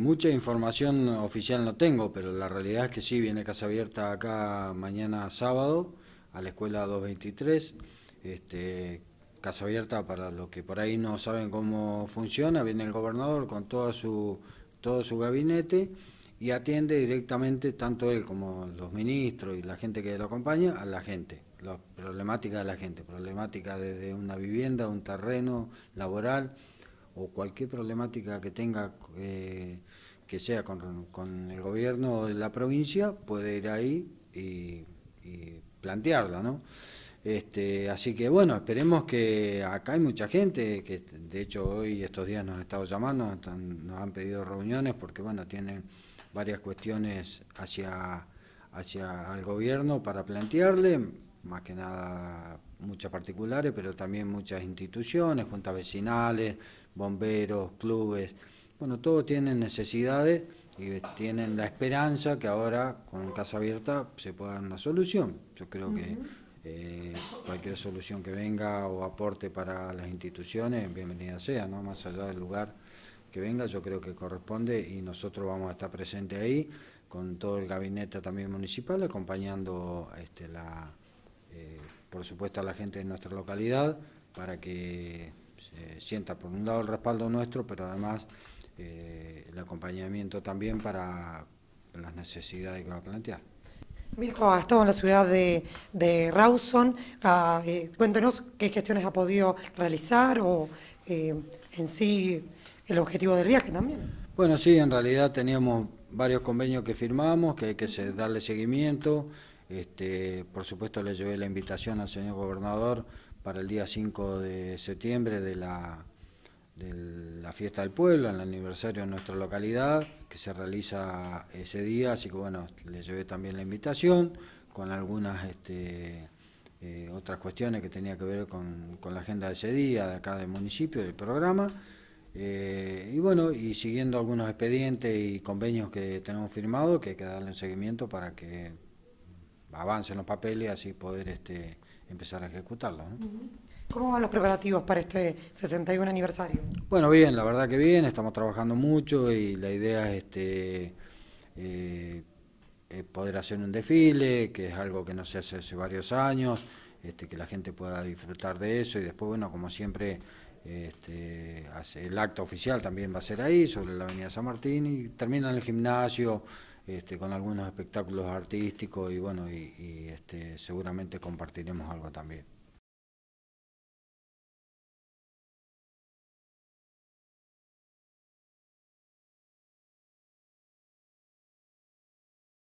Mucha información oficial no tengo, pero la realidad es que sí, viene Casa Abierta acá mañana sábado a la escuela 223. Este, casa Abierta, para los que por ahí no saben cómo funciona, viene el gobernador con toda su, todo su gabinete y atiende directamente, tanto él como los ministros y la gente que lo acompaña, a la gente, la problemáticas de la gente, problemática desde una vivienda, un terreno laboral o cualquier problemática que tenga eh, que sea con, el gobierno de la provincia, puede ir ahí y, plantearla, ¿no? Este, así que bueno, esperemos que acá hay mucha gente, que de hecho hoy estos días nos han estado llamando, nos han pedido reuniones porque bueno, tienen varias cuestiones hacia, hacia el gobierno para plantearle, más que nada muchas particulares, pero también muchas instituciones, juntas vecinales, bomberos, clubes. Bueno, todos tienen necesidades y tienen la esperanza que ahora con Casa Abierta se pueda dar una solución. Yo creo que eh, cualquier solución que venga o aporte para las instituciones, bienvenida sea, ¿no? Más allá del lugar que venga, yo creo que corresponde y nosotros vamos a estar presentes ahí con todo el gabinete también municipal acompañando este, la... Eh, por supuesto a la gente de nuestra localidad, para que se sienta por un lado el respaldo nuestro, pero además eh, el acompañamiento también para las necesidades que va a plantear. Mirko ha estado en la ciudad de, Rawson. Ah, eh, cuéntenos qué gestiones ha podido realizar o eh, en sí el objetivo del viaje también. Bueno, sí, en realidad teníamos varios convenios que firmamos, que hay que darle seguimiento. Este, por supuesto le llevé la invitación al señor gobernador para el día 5 de septiembre de la, de la fiesta del pueblo, en el aniversario de nuestra localidad, que se realiza ese día, así que bueno, le llevé también la invitación con algunas este, eh, otras cuestiones que tenía que ver con, la agenda de ese día, de acá del municipio, del programa. Eh, y bueno, y siguiendo algunos expedientes y convenios que tenemos firmados, que hay que darle un seguimiento para que avance los papeles, y así poder este, empezar a ejecutarlo. ¿Cómo van los preparativos para este 61 aniversario? Bueno, bien, la verdad que bien, estamos trabajando mucho y la idea este, eh, es poder hacer un desfile, que es algo que no se hace hace varios años, este, que la gente pueda disfrutar de eso y después, bueno, como siempre... Este, hace, el acto oficial también va a ser ahí, sobre la Avenida San Martín, y termina en el gimnasio, este, con algunos espectáculos artísticos y bueno, y, este, seguramente compartiremos algo también.